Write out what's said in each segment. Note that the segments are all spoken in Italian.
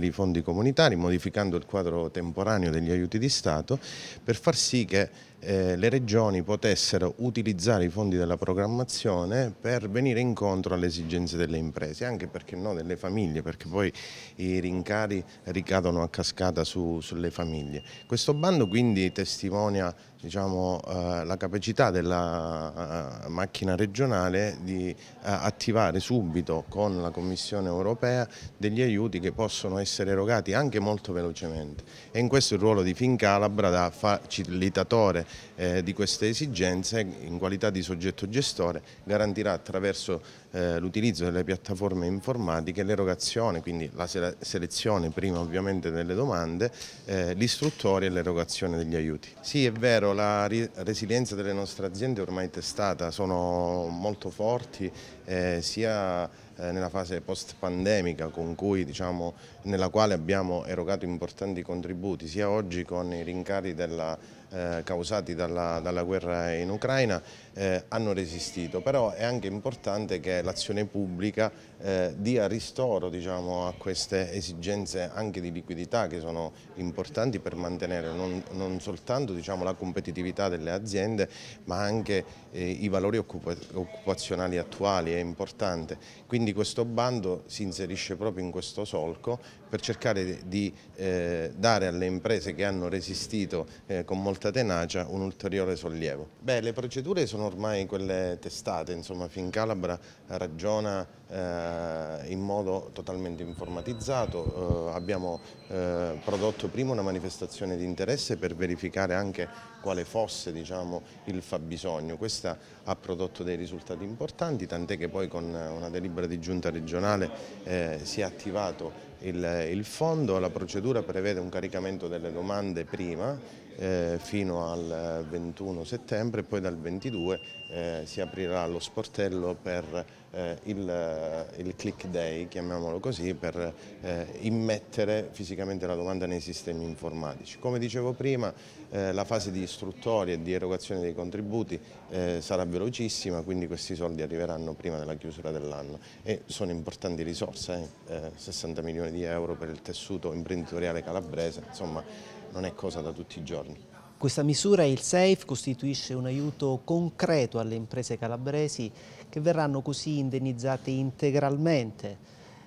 i fondi comunitari, modificando il quadro temporaneo degli aiuti di Stato per far sì che eh, le regioni potessero utilizzare i fondi della programmazione per venire incontro alle esigenze delle imprese, anche perché no delle famiglie, perché poi i rincari ricadono a cascata su, sulle famiglie. Questo bando quindi testimonia diciamo, eh, la capacità della eh, macchina regionale di eh, attivare subito con la Commissione europea degli aiuti che possono essere erogati anche molto velocemente e in questo il ruolo di Fincalabra da facilitatore eh, di queste esigenze in qualità di soggetto gestore garantirà attraverso eh, l'utilizzo delle piattaforme informatiche l'erogazione, quindi la se selezione prima ovviamente delle domande, eh, l'istruttoria e l'erogazione degli aiuti. Sì è vero, la resilienza delle nostre aziende è ormai testata, sono molto forti, eh, sia eh, nella fase post-pandemica diciamo, nella quale abbiamo erogato importanti contributi sia oggi con i rincari della, eh, causati dalla, dalla, guerra in Ucraina eh, hanno resistito, però è anche importante che l'azione pubblica eh, dia ristoro diciamo, a queste esigenze anche di liquidità che sono importanti per mantenere non, non soltanto diciamo, la competitività delle aziende ma anche eh, i valori occupazionali attuali, è importante. Quindi quindi questo bando si inserisce proprio in questo solco per cercare di eh, dare alle imprese che hanno resistito eh, con molta tenacia un ulteriore sollievo. Beh, le procedure sono ormai quelle testate, insomma Fincalabra ragiona eh, in modo totalmente informatizzato, eh, abbiamo eh, prodotto prima una manifestazione di interesse per verificare anche quale fosse diciamo, il fabbisogno, questa ha prodotto dei risultati importanti, tant'è che poi con una delibera di giunta regionale eh, si è attivato il, il, fondo, la procedura prevede un caricamento delle domande prima eh, fino al 21 settembre e poi dal 22 eh, si aprirà lo sportello per eh, il, eh, il, click day, chiamiamolo così, per eh, immettere fisicamente la domanda nei sistemi informatici. Come dicevo prima, eh, la fase di istruttoria e di erogazione dei contributi eh, sarà velocissima, quindi questi soldi arriveranno prima della chiusura dell'anno e sono importanti risorse, 60 eh, milioni di euro per il tessuto imprenditoriale calabrese, insomma non è cosa da tutti i giorni. Questa misura, il SAFE, costituisce un aiuto concreto alle imprese calabresi che verranno così indennizzate integralmente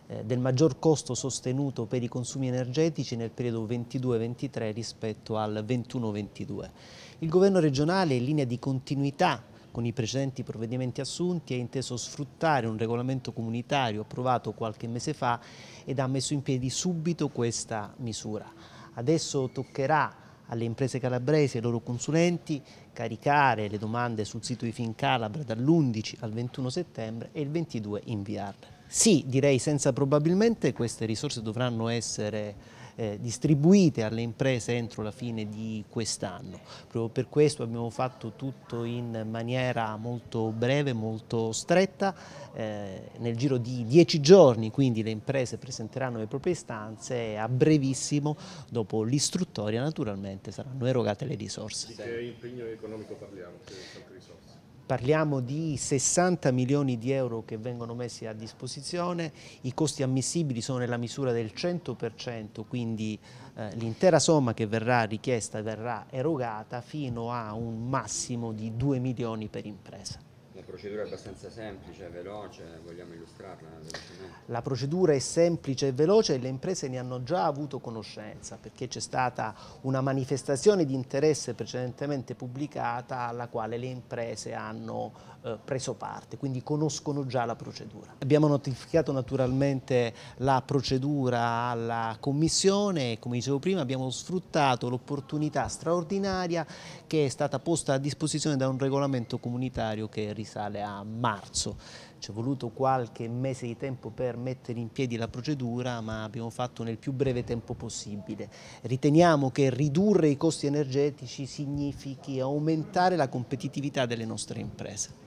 eh, del maggior costo sostenuto per i consumi energetici nel periodo 22-23 rispetto al 21-22. Il governo regionale in linea di continuità con i precedenti provvedimenti assunti ha inteso sfruttare un regolamento comunitario approvato qualche mese fa ed ha messo in piedi subito questa misura. Adesso toccherà alle imprese calabresi e ai loro consulenti caricare le domande sul sito di Fincalabra dall'11 al 21 settembre e il 22 inviarle. Sì, direi senza probabilmente queste risorse dovranno essere eh, distribuite alle imprese entro la fine di quest'anno. Proprio per questo abbiamo fatto tutto in maniera molto breve, molto stretta, eh, nel giro di dieci giorni quindi le imprese presenteranno le proprie istanze e a brevissimo dopo l'istruttoria naturalmente saranno erogate le risorse. Di che impegno economico parliamo? Per risorse? Parliamo di 60 milioni di euro che vengono messi a disposizione, i costi ammissibili sono nella misura del 100%, quindi eh, l'intera somma che verrà richiesta verrà erogata fino a un massimo di 2 milioni per impresa procedura è abbastanza semplice, veloce, vogliamo illustrarla velocemente. La procedura è semplice e veloce e le imprese ne hanno già avuto conoscenza perché c'è stata una manifestazione di interesse precedentemente pubblicata alla quale le imprese hanno eh, preso parte, quindi conoscono già la procedura. Abbiamo notificato naturalmente la procedura alla Commissione e come dicevo prima abbiamo sfruttato l'opportunità straordinaria che è stata posta a disposizione da un regolamento comunitario che è risale risale a marzo. Ci è voluto qualche mese di tempo per mettere in piedi la procedura, ma abbiamo fatto nel più breve tempo possibile. Riteniamo che ridurre i costi energetici significhi aumentare la competitività delle nostre imprese.